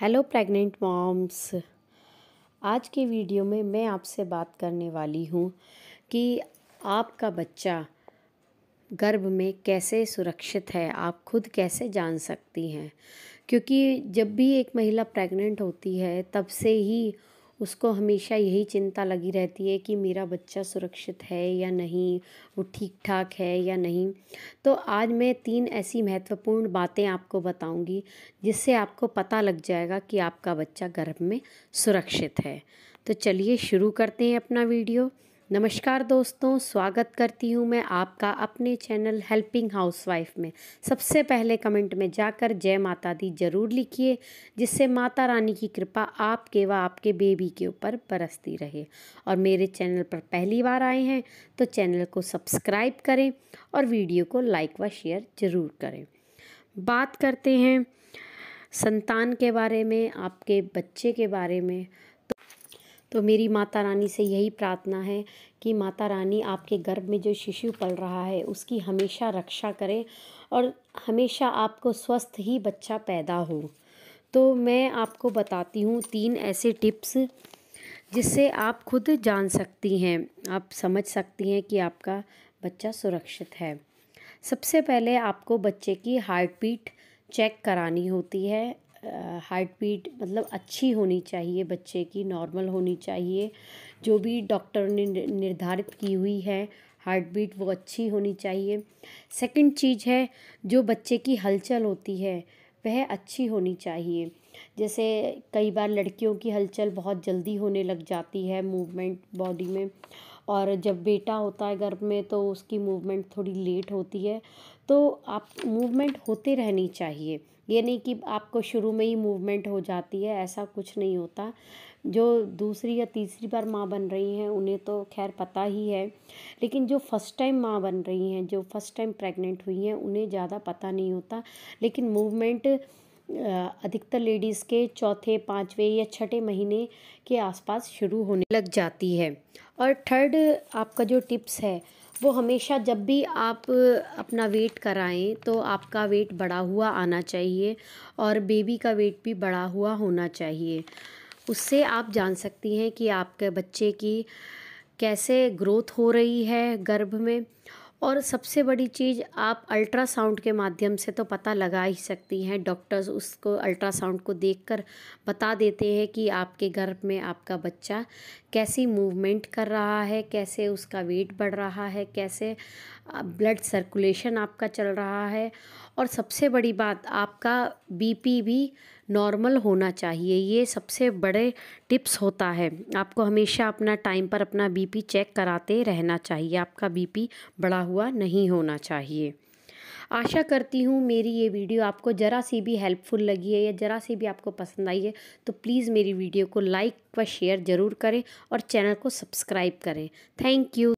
hello pregnant moms आज की video में मैं आपसे बात करने वाली हूँ कि आपका बच्चा गर्भ में कैसे सुरक्षित है आप खुद कैसे जान सकती हैं क्योंकि जब भी एक महिला प्रेग्नेंट होती है तब से ही उसको हमेशा यही चिंता लगी रहती है कि मेरा बच्चा सुरक्षित है या नहीं वो ठीक ठाक है या नहीं तो आज मैं तीन ऐसी महत्वपूर्ण बातें आपको बताऊंगी जिससे आपको पता लग जाएगा कि आपका बच्चा गर्भ में सुरक्षित है तो चलिए शुरू करते हैं अपना वीडियो नमस्कार दोस्तों स्वागत करती हूँ मैं आपका अपने चैनल हेल्पिंग हाउसवाइफ में सबसे पहले कमेंट में जाकर जय माता दी जरूर लिखिए जिससे माता रानी की कृपा आपके व आपके बेबी के ऊपर बरसती रहे और मेरे चैनल पर पहली बार आए हैं तो चैनल को सब्सक्राइब करें और वीडियो को लाइक व शेयर ज़रूर करें बात करते हैं संतान के बारे में आपके बच्चे के बारे में तो मेरी माता रानी से यही प्रार्थना है कि माता रानी आपके गर्भ में जो शिशु पल रहा है उसकी हमेशा रक्षा करें और हमेशा आपको स्वस्थ ही बच्चा पैदा हो तो मैं आपको बताती हूँ तीन ऐसे टिप्स जिससे आप खुद जान सकती हैं आप समझ सकती हैं कि आपका बच्चा सुरक्षित है सबसे पहले आपको बच्चे की हार्ट बीट चेक करानी होती है हार्ट बीट मतलब अच्छी होनी चाहिए बच्चे की नॉर्मल होनी चाहिए जो भी डॉक्टर ने निर्धारित की हुई है हार्ट बीट वो अच्छी होनी चाहिए सेकंड चीज़ है जो बच्चे की हलचल होती है वह अच्छी होनी चाहिए जैसे कई बार लड़कियों की हलचल बहुत जल्दी होने लग जाती है मूवमेंट बॉडी में और जब बेटा होता है गर्भ में तो उसकी मूवमेंट थोड़ी लेट होती है तो आप मूवमेंट होते रहनी चाहिए ये नहीं कि आपको शुरू में ही मूवमेंट हो जाती है ऐसा कुछ नहीं होता जो दूसरी या तीसरी बार माँ बन रही हैं उन्हें तो खैर पता ही है लेकिन जो फर्स्ट टाइम माँ बन रही हैं जो फर्स्ट टाइम प्रेग्नेंट हुई हैं उन्हें ज़्यादा पता नहीं होता लेकिन मूवमेंट अधिकतर लेडीज़ के चौथे पाँचवें या छठे महीने के आसपास शुरू होने लग जाती है और थर्ड आपका जो टिप्स है वो हमेशा जब भी आप अपना वेट कराएं तो आपका वेट बढ़ा हुआ आना चाहिए और बेबी का वेट भी बढ़ा हुआ होना चाहिए उससे आप जान सकती हैं कि आपके बच्चे की कैसे ग्रोथ हो रही है गर्भ में और सबसे बड़ी चीज़ आप अल्ट्रासाउंड के माध्यम से तो पता लगा ही सकती हैं डॉक्टर्स उसको अल्ट्रासाउंड को देखकर बता देते हैं कि आपके गर्भ में आपका बच्चा कैसी मूवमेंट कर रहा है कैसे उसका वेट बढ़ रहा है कैसे ब्लड सर्कुलेशन आपका चल रहा है और सबसे बड़ी बात आपका बीपी भी नॉर्मल होना चाहिए ये सबसे बड़े टिप्स होता है आपको हमेशा अपना टाइम पर अपना बीपी चेक कराते रहना चाहिए आपका बीपी बढ़ा हुआ नहीं होना चाहिए आशा करती हूँ मेरी ये वीडियो आपको ज़रा सी भी हेल्पफुल लगी है या ज़रा सी भी आपको पसंद आई है तो प्लीज़ मेरी वीडियो को लाइक व शेयर ज़रूर करें और चैनल को सब्सक्राइब करें थैंक यू